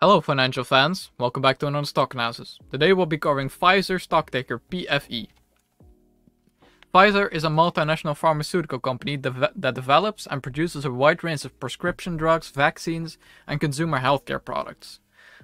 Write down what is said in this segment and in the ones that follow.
Hello financial fans, welcome back to another Stock Analysis. Today we'll be covering Pfizer stock ticker PFE. Pfizer is a multinational pharmaceutical company de that develops and produces a wide range of prescription drugs, vaccines, and consumer healthcare products.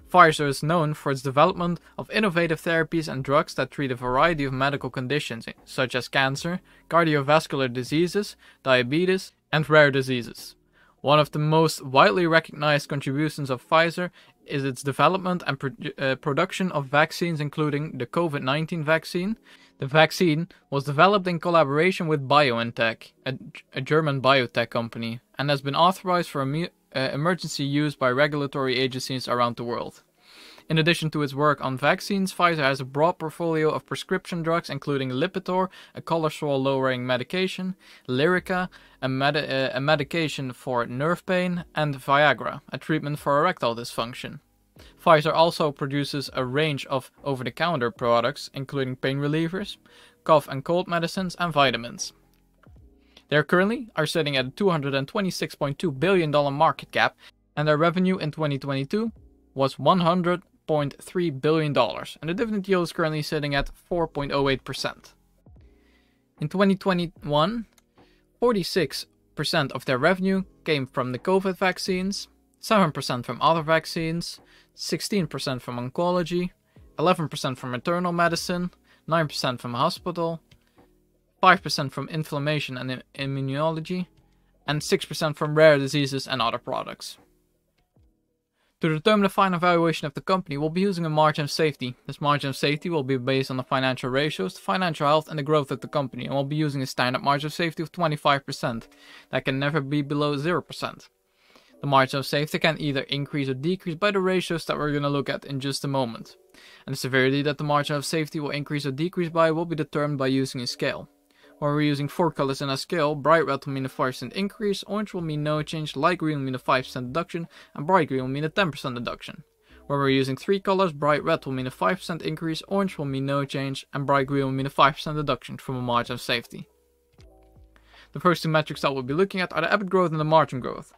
Pfizer is known for its development of innovative therapies and drugs that treat a variety of medical conditions such as cancer, cardiovascular diseases, diabetes, and rare diseases. One of the most widely recognized contributions of Pfizer is its development and pro uh, production of vaccines, including the COVID 19 vaccine. The vaccine was developed in collaboration with BioNTech, a, a German biotech company, and has been authorized for uh, emergency use by regulatory agencies around the world. In addition to its work on vaccines, Pfizer has a broad portfolio of prescription drugs, including Lipitor, a cholesterol lowering medication, Lyrica, a, med- a medication for nerve pain, and Viagra, a treatment for erectile dysfunction. Pfizer also produces a range of over the counter products, including pain relievers, cough and cold medicines, and vitamins. They currently are sitting at a $226.2 billion market cap, and their revenue in 2022 was $100 $1.3 billion, and the dividend yield is currently sitting at 4.08%. In 2021, 46% of their revenue came from the COVID vaccines, 7% from other vaccines, 16% from oncology, 11% from maternal medicine, 9% from hospital, 5% from inflammation and immunology, and 6% from rare diseases and other products. To determine the final valuation of the company, we'll be using a margin of safety. This margin of safety will be based on the financial ratios, the financial health and the growth of the company, and we'll be using a standard margin of safety of 25%. That can never be below 0%. The margin of safety can either increase or decrease by the ratios that we're going to look at in just a moment. And the severity that the margin of safety will increase or decrease by will be determined by using a scale. When we're using 4 colors in our scale, bright red will mean a 5% increase, orange will mean no change, light green will mean a 5% deduction, and bright green will mean a 10% deduction. When we're using 3 colors, bright red will mean a 5% increase, orange will mean no change, and bright green will mean a 5% deduction from a margin of safety. The first two metrics that we'll be looking at are the EBIT growth and the margin growth.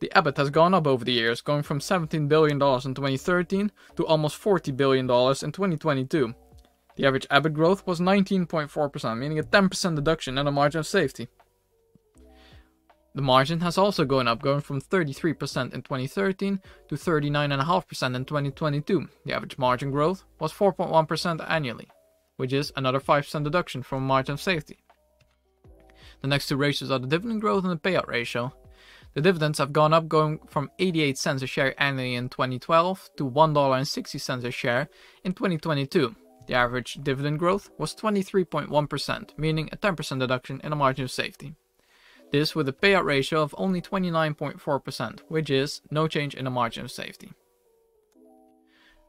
The EBIT has gone up over the years, going from $17 billion in 2013 to almost $40 billion in 2022, the average EBIT growth was 19.4%, meaning a 10% deduction and a margin of safety. The margin has also gone up, going from 33% in 2013 to 39.5% in 2022. The average margin growth was 4.1% annually, which is another 5% deduction from margin of safety. The next two ratios are the dividend growth and the payout ratio. The dividends have gone up, going from 88 cents a share annually in 2012 to $1.60 a share in 2022. The average dividend growth was 23.1%, meaning a 10% deduction in a margin of safety. This with a payout ratio of only 29.4%, which is no change in the margin of safety.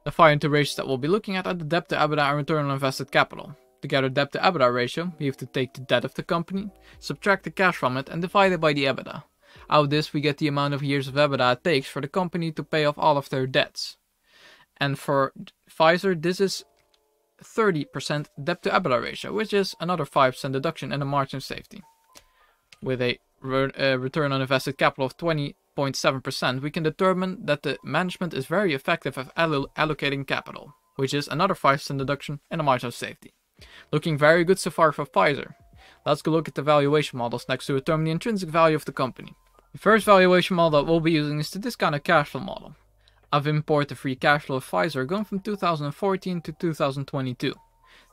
The final two ratios that we'll be looking at are the debt to EBITDA and return on invested capital. To get our debt to EBITDA ratio, we have to take the debt of the company, subtract the cash from it and divide it by the EBITDA. Out of this we get the amount of years of EBITDA it takes for the company to pay off all of their debts. And for Pfizer this is 30% debt to EBITDA ratio, which is another 5% deduction and a margin of safety. With a re uh, return on invested capital of 20.7%, we can determine that the management is very effective at allocating capital, which is another 5% deduction and a margin of safety. Looking very good so far for Pfizer. Let's go look at the valuation models next to determine the intrinsic value of the company. The first valuation model that we'll be using is the discounted cash flow model of import the free cash flow of Pfizer gone from 2014 to 2022.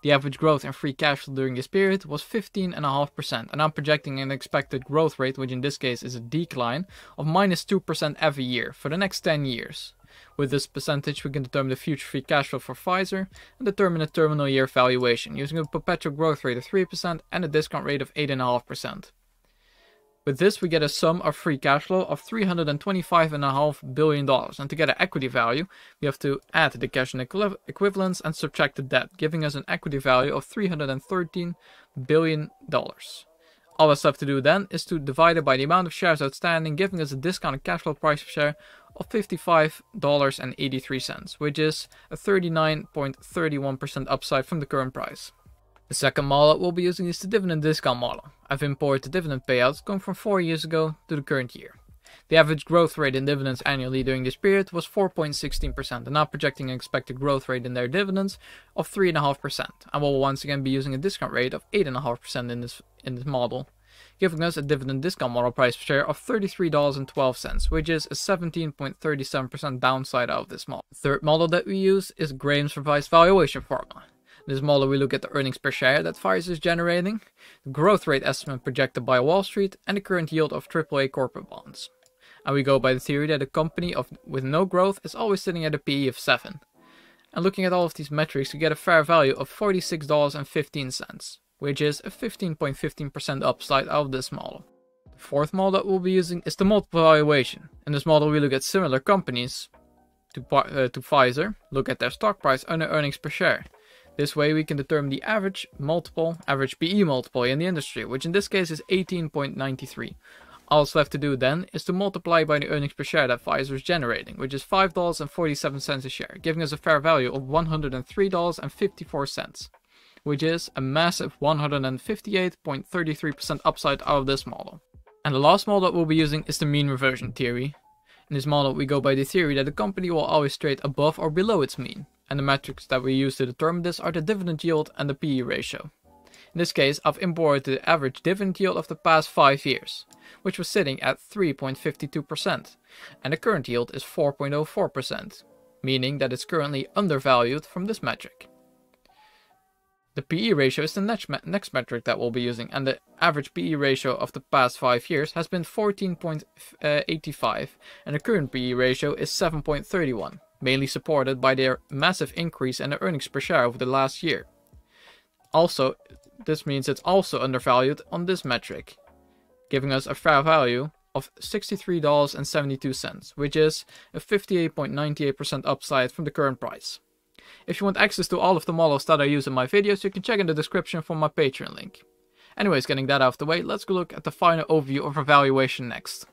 The average growth in free cash flow during this period was 15.5%, and I'm projecting an expected growth rate, which in this case is a decline, of minus 2% every year for the next 10 years. With this percentage, we can determine the future free cash flow for Pfizer and determine a terminal year valuation using a perpetual growth rate of 3% and a discount rate of 8.5%. With this, we get a sum of free cash flow of $325.5 billion. And to get an equity value, we have to add the cash and equi equivalents and subtract the debt, giving us an equity value of $313 billion. All that's left to do then is to divide it by the amount of shares outstanding, giving us a discounted cash flow price per share of $55.83, which is a 39.31% upside from the current price. The second model we'll be using is the dividend discount model. I've imported the dividend payouts going from 4 years ago to the current year. The average growth rate in dividends annually during this period was 4.16%, and now projecting an expected growth rate in their dividends of 3.5%, and we'll once again be using a discount rate of 8.5% in this, in this model, giving us a dividend discount model price per share of $33.12, which is a 17.37% downside out of this model. The third model that we use is Graham's revised valuation formula. In this model, we look at the earnings per share that Pfizer is generating, the growth rate estimate projected by Wall Street, and the current yield of AAA corporate bonds. And we go by the theory that a company of, with no growth is always sitting at a PE of 7. And looking at all of these metrics, we get a fair value of $46.15, which is a 15.15% upside out of this model. The fourth model that we'll be using is the multiple valuation. In this model, we look at similar companies to, uh, to Pfizer, look at their stock price and their earnings per share. This way we can determine the average multiple, average PE multiple in the industry, which in this case is 18.93. All that's left to do then is to multiply by the earnings per share that Pfizer is generating, which is $5.47 a share, giving us a fair value of $103.54, which is a massive 158.33% upside out of this model. And the last model that we'll be using is the mean reversion theory. In this model, we go by the theory that the company will always trade above or below its mean, and the metrics that we use to determine this are the dividend yield and the PE ratio. In this case, I've imported the average dividend yield of the past 5 years, which was sitting at 3.52%, and the current yield is 4.04%, meaning that it's currently undervalued from this metric. The PE ratio is the next, me next metric that we'll be using, and the average PE ratio of the past 5 years has been 14.85, uh, and the current PE ratio is 7.31 mainly supported by their massive increase in their earnings per share over the last year. Also, this means it's also undervalued on this metric, giving us a fair value of $63.72, which is a 58.98% upside from the current price. If you want access to all of the models that I use in my videos, you can check in the description for my Patreon link. Anyways, getting that out of the way, let's go look at the final overview of our valuation next.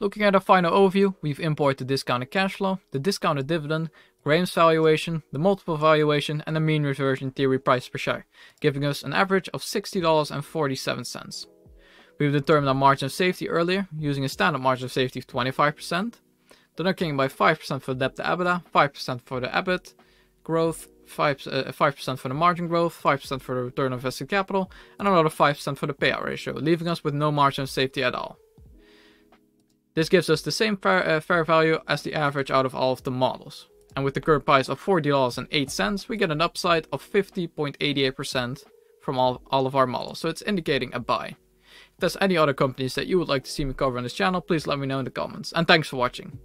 Looking at our final overview, we've imported the discounted cash flow, the discounted dividend, Graham's valuation, the multiple valuation, and the mean reversion theory price per share, giving us an average of $60.47. We've determined our margin of safety earlier using a standard margin of safety of 25%, then our king by 5% for debt to EBITDA, 5% for the EBIT growth, 5% uh, for the margin growth, 5% for the return on invested capital, and another 5% for the payout ratio, leaving us with no margin of safety at all. This gives us the same fair, uh, fair value as the average out of all of the models. And with the current price of $40.08, we get an upside of 50.88% from all, all of our models, so it's indicating a buy. If there's any other companies that you would like to see me cover on this channel, please let me know in the comments. And thanks for watching.